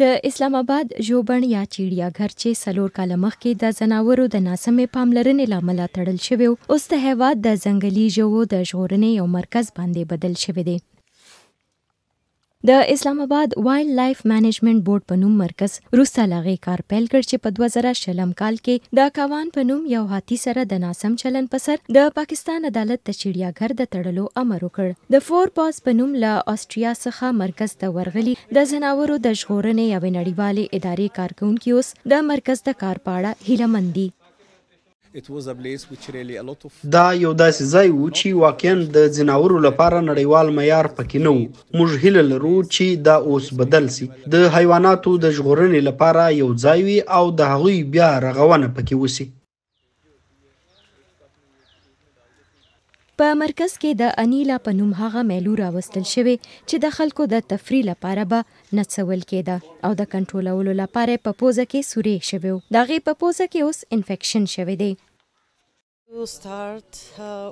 د اسلام آباد ژوبڼ یا چیړیاګر چې سلور کال مخکې د زناورو د ناسمې پاملرنې لامل تړل شوی اوس د هیواد د ځنګلي ژوو د ژغورنې یو مرکز باندې بدل شوی دی د اسلام آباد وایلډ لایف مینجمنت بورډ په نوم مرکز روسته لاغي کار پیل کړ چې په 2000 شلم کال کې د کاوان په نوم یو هاتی سره د ناسم چلن په سر د پاکستان عدالت د چړیاګر د تړلو امر وکړ د فور پاس په نوم له آستریا څخه مرکز ته ورغلي د زناورو د ژغورنې یو نړیوالې ادارې کارکونکو اوس د مرکز د کار پاړه هیله مندي دا یو داسې ځای و چې واقعا د ځناورو لپاره نړیوال معیار پکې نه و موږ هیله لرو چې دا اوس بدل شي د حیواناتو د ژغورنې لپاره یو ځای وي او د هغوی بیا رغونه پکې وشي په مرکز کې د انیلا په نوم هغه میلو راوستل شوی چې د خلکو د تفریح لپاره به نڅول کېده او د کنټرولولو لپاره په پوزه کې سوري شوی دا غي په پوزه کې اوس انفیکشن شوی دی Uh,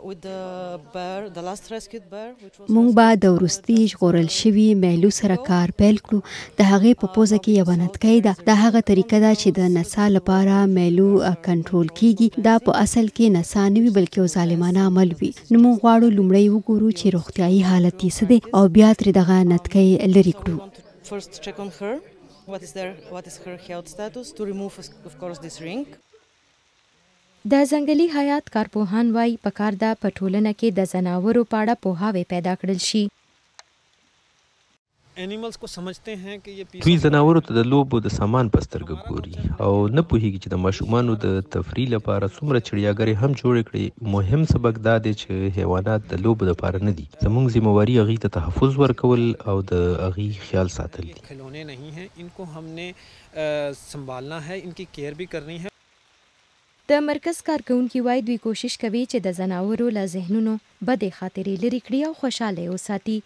مونږ به د ورستي ژغورل شوی میلو سره کار پیل کړو د هغې په uh, پوزه کې یو نتکۍ ده د هغه طریقه ده چې د نسا لپاره میلو کنټرول uh, کیږي دا په اصل کې نسا نه وي بلکې یو ظالمانه عمل وي نو مونږ غواړو لومړی وګورو چې روغتیايي حالت یې څه دی او بیا ترې دغه نتکۍ لرې کړو First check on her, what is, their, what is her health status, to remove, of course, this ring. د ځنګلي حیات کارپوهان وایي پکار ده په ټولنه کې د ځناورو په اړه پوهاوی پیدا کړل شي دوی ځناورو ته د لوبو د سامان په سترګه ګوري او نه پوهیږي چې د ماشومانو د تفریح لپاره څومره چړیاګرې هم جوړې کړي مهم سبق دا دی چې حیوانات د لوبو لپاره نه دي زموږ ځمواري هغه ته تحفظ ورکول او د هغه خیال ساتل دي خلونه نه هي انکو हमने संभालना है इनकी केयर भी करनी है د مرکز کارکونکو وای دوی کوشش کوي چې د زناورو له ذهنونو بدې خاطرې لرې کړي او خوشاله وساتي